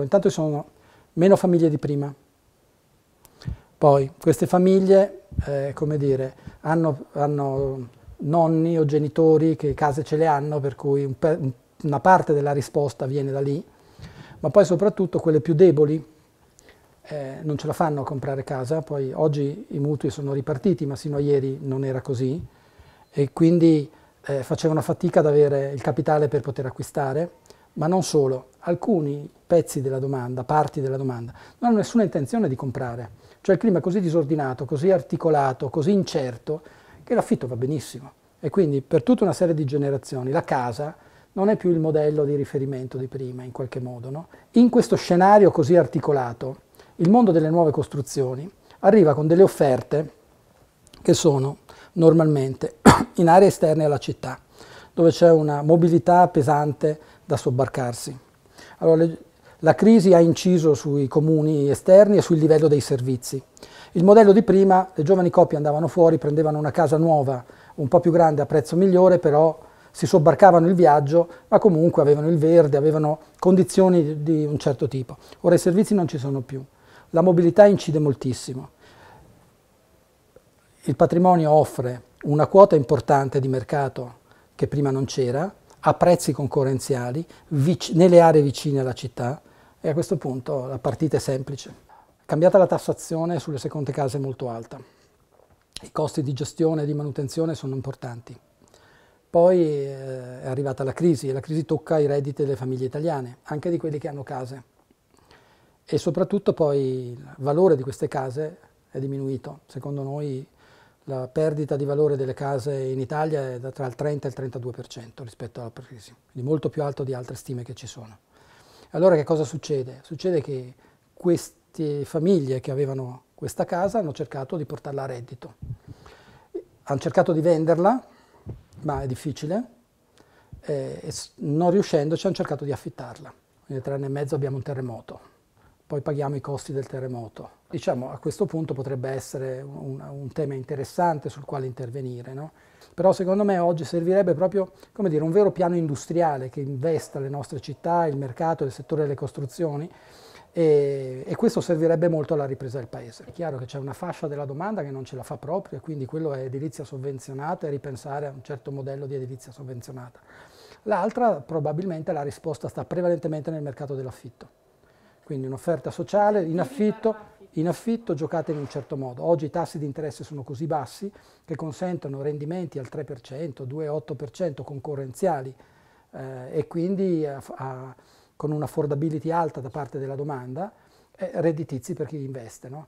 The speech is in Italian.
Allora, intanto ci sono meno famiglie di prima. Poi queste famiglie, eh, come dire, hanno, hanno, nonni o genitori che case ce le hanno, per cui un una parte della risposta viene da lì, ma poi soprattutto quelle più deboli eh, non ce la fanno a comprare casa, poi oggi i mutui sono ripartiti, ma sino a ieri non era così, e quindi eh, facevano fatica ad avere il capitale per poter acquistare, ma non solo, alcuni pezzi della domanda, parti della domanda, non hanno nessuna intenzione di comprare. Cioè il clima è così disordinato, così articolato, così incerto, che l'affitto va benissimo. E quindi per tutta una serie di generazioni la casa non è più il modello di riferimento di prima, in qualche modo. No? In questo scenario così articolato, il mondo delle nuove costruzioni arriva con delle offerte che sono normalmente in aree esterne alla città, dove c'è una mobilità pesante da sobbarcarsi. Allora, le, la crisi ha inciso sui comuni esterni e sul livello dei servizi. Il modello di prima, le giovani coppie andavano fuori, prendevano una casa nuova, un po' più grande, a prezzo migliore, però si sobbarcavano il viaggio, ma comunque avevano il verde, avevano condizioni di un certo tipo. Ora i servizi non ci sono più. La mobilità incide moltissimo. Il patrimonio offre una quota importante di mercato che prima non c'era, a prezzi concorrenziali nelle aree vicine alla città e a questo punto la partita è semplice. Cambiata la tassazione sulle seconde case è molto alta, i costi di gestione e di manutenzione sono importanti. Poi eh, è arrivata la crisi e la crisi tocca i redditi delle famiglie italiane, anche di quelli che hanno case. E soprattutto poi il valore di queste case è diminuito. Secondo noi la perdita di valore delle case in Italia è da tra il 30 e il 32% rispetto alla crisi, quindi molto più alto di altre stime che ci sono. Allora che cosa succede? Succede che queste famiglie che avevano questa casa hanno cercato di portarla a reddito, hanno cercato di venderla, ma è difficile, eh, e non riuscendoci hanno cercato di affittarla. Quindi tre anni e mezzo abbiamo un terremoto poi paghiamo i costi del terremoto. Diciamo a questo punto potrebbe essere un, un tema interessante sul quale intervenire, no? però secondo me oggi servirebbe proprio dire, un vero piano industriale che investa le nostre città, il mercato, il settore delle costruzioni e, e questo servirebbe molto alla ripresa del paese. È chiaro che c'è una fascia della domanda che non ce la fa proprio e quindi quello è edilizia sovvenzionata e ripensare a un certo modello di edilizia sovvenzionata. L'altra probabilmente la risposta sta prevalentemente nel mercato dell'affitto. Quindi un'offerta sociale in affitto, in affitto giocata in un certo modo. Oggi i tassi di interesse sono così bassi che consentono rendimenti al 3%, 2-8% concorrenziali eh, e quindi a, a, con un'affordability alta da parte della domanda, eh, redditizi per chi investe. No?